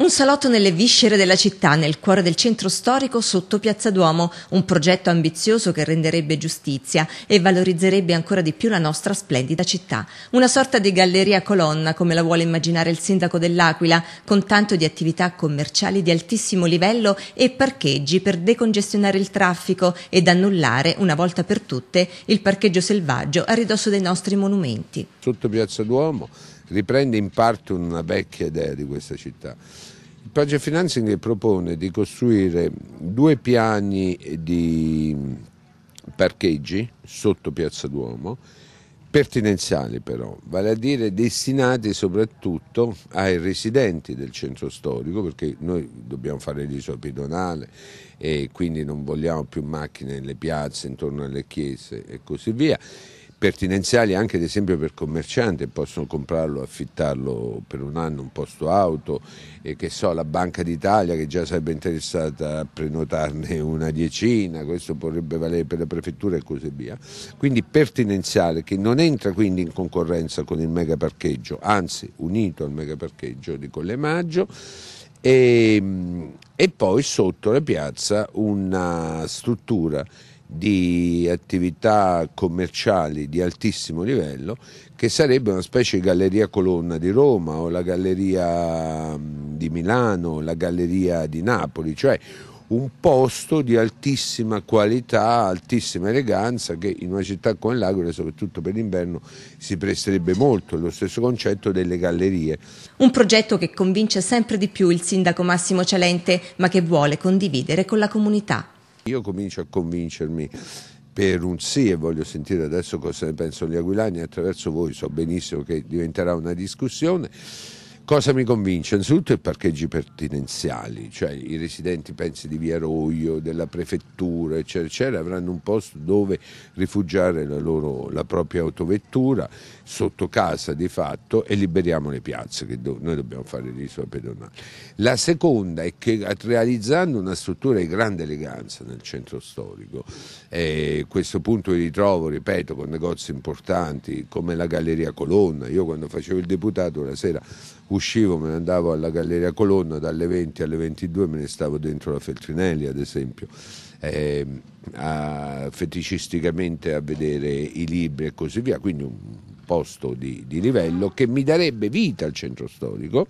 Un salotto nelle viscere della città, nel cuore del centro storico, sotto Piazza Duomo, un progetto ambizioso che renderebbe giustizia e valorizzerebbe ancora di più la nostra splendida città. Una sorta di galleria colonna, come la vuole immaginare il sindaco dell'Aquila, con tanto di attività commerciali di altissimo livello e parcheggi per decongestionare il traffico ed annullare, una volta per tutte, il parcheggio selvaggio a ridosso dei nostri monumenti. Sotto Piazza Duomo riprende in parte una vecchia idea di questa città. Il project financing propone di costruire due piani di parcheggi sotto Piazza Duomo, pertinenziali però, vale a dire destinati soprattutto ai residenti del centro storico, perché noi dobbiamo fare l'isola pedonale e quindi non vogliamo più macchine nelle piazze, intorno alle chiese e così via pertinenziali anche ad esempio per commercianti, possono comprarlo, affittarlo per un anno un posto auto e che so la Banca d'Italia che già sarebbe interessata a prenotarne una diecina, questo potrebbe valere per la prefettura e così via. Quindi pertinenziale che non entra quindi in concorrenza con il mega parcheggio, anzi unito al mega parcheggio di Collemaggio. E, ehm, e poi sotto la piazza una struttura di attività commerciali di altissimo livello che sarebbe una specie di galleria colonna di Roma o la galleria mm, di Milano o la galleria di Napoli, cioè un posto di altissima qualità, altissima eleganza che in una città come l'Aquila, soprattutto per l'inverno, si presterebbe molto, lo stesso concetto delle gallerie. Un progetto che convince sempre di più il sindaco Massimo Celente, ma che vuole condividere con la comunità. Io comincio a convincermi per un sì e voglio sentire adesso cosa ne pensano gli aguilani attraverso voi, so benissimo che diventerà una discussione. Cosa mi convince? Innanzitutto i parcheggi pertinenziali, cioè i residenti, pensi di Via Roio, della prefettura, eccetera, eccetera, avranno un posto dove rifugiare la, loro, la propria autovettura sotto casa di fatto e liberiamo le piazze che do, noi dobbiamo fare l'isola pedonale. La seconda è che realizzando una struttura di grande eleganza nel centro storico, eh, questo punto di ritrovo, ripeto, con negozi importanti come la Galleria Colonna, io quando facevo il deputato la sera uscivo, me ne andavo alla Galleria Colonna dalle 20 alle 22, me ne stavo dentro la Feltrinelli ad esempio, eh, a, feticisticamente a vedere i libri e così via, quindi un posto di, di livello che mi darebbe vita al centro storico